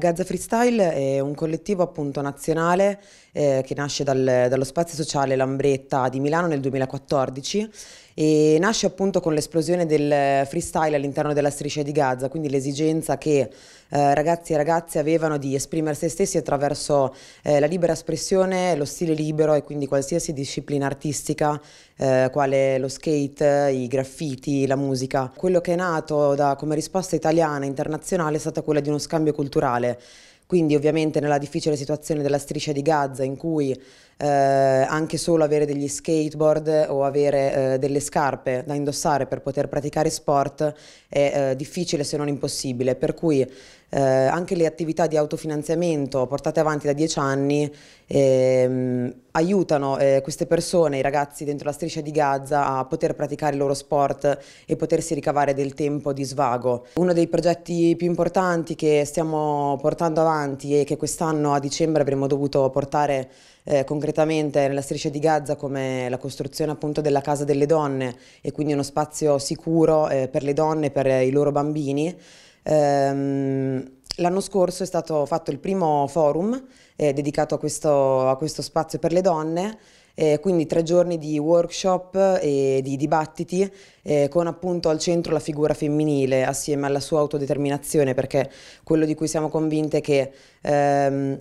Gaza Freestyle è un collettivo appunto nazionale eh, che nasce dal, dallo spazio sociale Lambretta di Milano nel 2014 e nasce appunto con l'esplosione del freestyle all'interno della striscia di Gaza, quindi l'esigenza che eh, ragazzi e ragazze avevano di esprimere se stessi attraverso eh, la libera espressione, lo stile libero e quindi qualsiasi disciplina artistica, eh, quale lo skate, i graffiti, la musica. Quello che è nato da, come risposta italiana e internazionale è stata quella di uno scambio culturale. Quindi ovviamente nella difficile situazione della striscia di Gaza in cui eh, anche solo avere degli skateboard o avere eh, delle scarpe da indossare per poter praticare sport è eh, difficile se non impossibile, per cui eh, anche le attività di autofinanziamento portate avanti da dieci anni ehm, aiutano eh, queste persone, i ragazzi dentro la striscia di Gaza a poter praticare il loro sport e potersi ricavare del tempo di svago. Uno dei progetti più importanti che stiamo portando avanti e che quest'anno a dicembre avremmo dovuto portare eh, concretamente nella striscia di Gaza come la costruzione appunto della casa delle donne e quindi uno spazio sicuro eh, per le donne e per i loro bambini Ehm, L'anno scorso è stato fatto il primo forum eh, dedicato a questo, a questo, spazio per le donne, eh, quindi tre giorni di workshop e di dibattiti eh, con appunto al centro la figura femminile assieme alla sua autodeterminazione perché quello di cui siamo convinte è che ehm,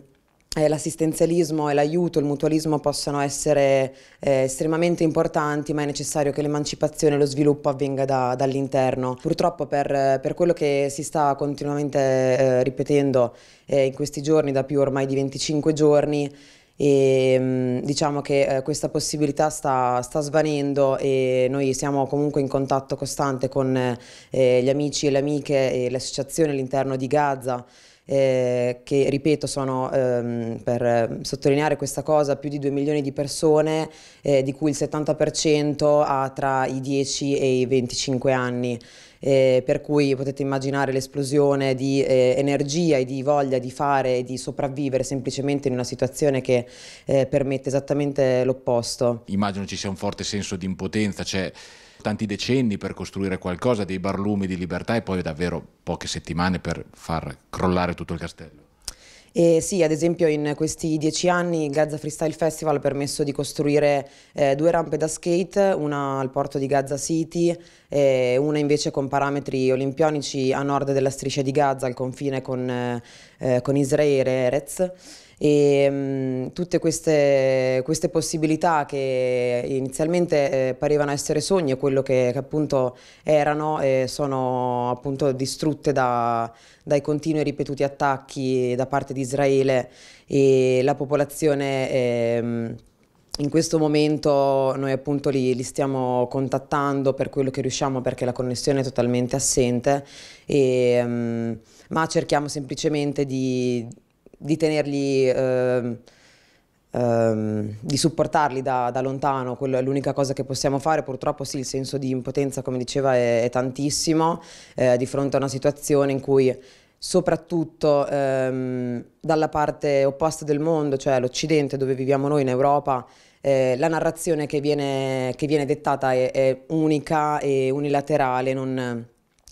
eh, l'assistenzialismo e l'aiuto, il mutualismo possono essere eh, estremamente importanti, ma è necessario che l'emancipazione e lo sviluppo avvenga da, dall'interno. Purtroppo per, per, quello che si sta continuamente eh, ripetendo eh, in questi giorni, da più ormai di 25 giorni, e, ehm, diciamo che eh, questa possibilità sta, sta, svanendo e noi siamo comunque in contatto costante con eh, gli amici e le amiche e le associazioni all'interno di Gaza eh, che ripeto sono, ehm, per ehm, sottolineare questa cosa, più di 2 milioni di persone, eh, di cui il 70% ha tra i 10 e i 25 anni. Eh, per cui potete immaginare l'esplosione di eh, energia e di voglia di fare e di sopravvivere semplicemente in una situazione che eh, permette esattamente l'opposto. Immagino ci sia un forte senso di impotenza, cioè tanti decenni per costruire qualcosa, dei barlumi di libertà e poi davvero poche settimane per far crollare tutto il castello. E sì, ad esempio in questi dieci anni il Gaza Freestyle Festival ha permesso di costruire eh, due rampe da skate, una al porto di Gaza City e una invece con parametri olimpionici a nord della striscia di Gaza, al confine con, eh, eh con Israele e Erez e ehm, mh, tutte queste, queste, possibilità che inizialmente eh, parevano essere sogni e quello che, che, appunto erano eh, sono appunto distrutte da, dai continui e ripetuti attacchi da parte di Israele e la popolazione eh, in questo momento noi appunto li, li, stiamo contattando per quello che riusciamo perché la connessione è totalmente assente, e, um, ma cerchiamo semplicemente di, di tenerli, eh, eh, di supportarli da, da lontano, Quello è l'unica cosa che possiamo fare. Purtroppo sì, il senso di impotenza, come diceva, è, è tantissimo eh, di fronte a una situazione in cui soprattutto ehm, dalla parte opposta del mondo, cioè l'Occidente dove viviamo noi in Europa, eh, la narrazione che viene, che viene dettata è, è, unica e unilaterale, non,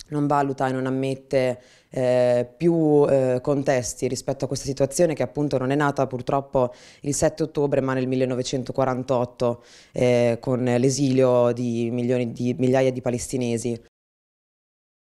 non valuta e non ammette eh, più eh, contesti rispetto a questa situazione che appunto non è nata purtroppo il 7 ottobre ma nel 1948 eh, con l'esilio di, di, migliaia di palestinesi.